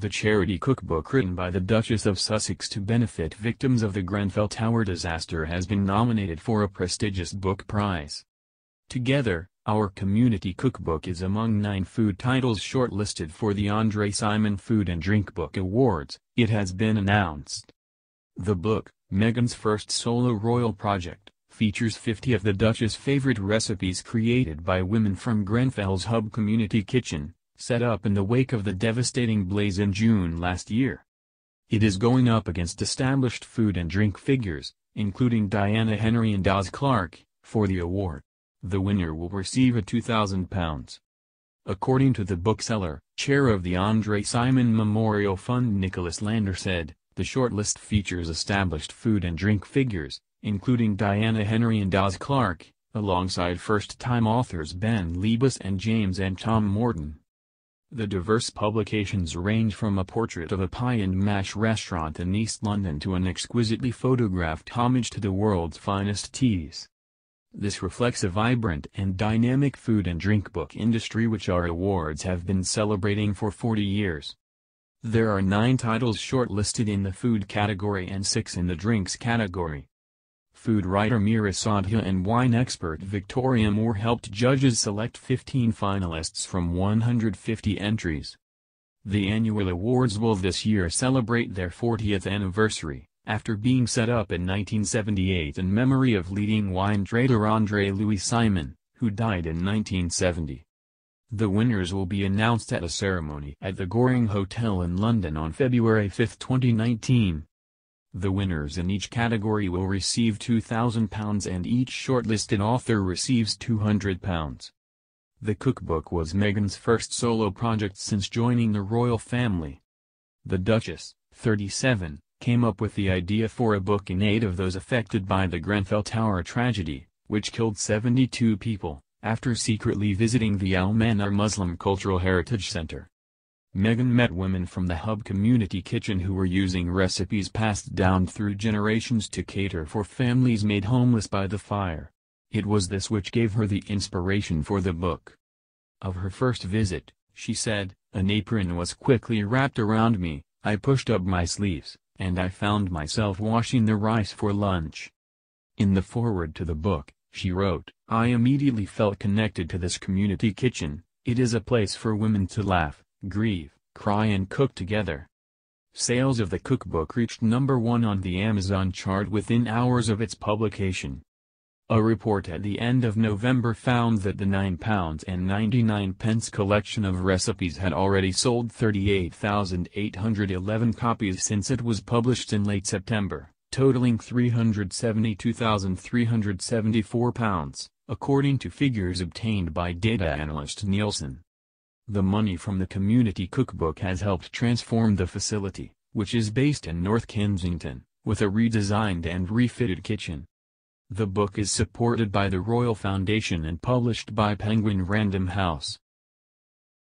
the charity cookbook written by the Duchess of Sussex to benefit victims of the Grenfell Tower disaster has been nominated for a prestigious book prize. Together, our community cookbook is among nine food titles shortlisted for the Andre Simon Food and Drink Book Awards, it has been announced. The book, Meghan's first solo royal project, features 50 of the Duchess' favorite recipes created by women from Grenfell's Hub Community Kitchen, set up in the wake of the devastating blaze in June last year. It is going up against established food and drink figures, including Diana Henry and Oz Clark, for the award. The winner will receive a £2,000. According to the bookseller, chair of the Andre Simon Memorial Fund Nicholas Lander said, the shortlist features established food and drink figures, including Diana Henry and Oz Clark, alongside first-time authors Ben Liebus and James and Tom Morton. The diverse publications range from a portrait of a pie and mash restaurant in East London to an exquisitely photographed homage to the world's finest teas. This reflects a vibrant and dynamic food and drink book industry which our awards have been celebrating for 40 years. There are nine titles shortlisted in the food category and six in the drinks category. Food writer Mira Sadhya and wine expert Victoria Moore helped judges select 15 finalists from 150 entries. The annual awards will this year celebrate their 40th anniversary, after being set up in 1978 in memory of leading wine trader André Louis Simon, who died in 1970. The winners will be announced at a ceremony at the Goring Hotel in London on February 5, 2019. The winners in each category will receive £2,000 and each shortlisted author receives £200. The cookbook was Meghan's first solo project since joining the royal family. The Duchess, 37, came up with the idea for a book in aid of those affected by the Grenfell Tower tragedy, which killed 72 people, after secretly visiting the Al Manar Muslim Cultural Heritage Center. Meghan met women from the Hub Community Kitchen who were using recipes passed down through generations to cater for families made homeless by the fire. It was this which gave her the inspiration for the book. Of her first visit, she said, an apron was quickly wrapped around me, I pushed up my sleeves, and I found myself washing the rice for lunch. In the foreword to the book, she wrote, I immediately felt connected to this community kitchen, it is a place for women to laugh, grieve, cry and cook together. Sales of the cookbook reached number one on the Amazon chart within hours of its publication. A report at the end of November found that the £9.99 collection of recipes had already sold 38,811 copies since it was published in late September, totaling £372,374, according to figures obtained by data analyst Nielsen. The money from the community cookbook has helped transform the facility, which is based in North Kensington, with a redesigned and refitted kitchen. The book is supported by the Royal Foundation and published by Penguin Random House.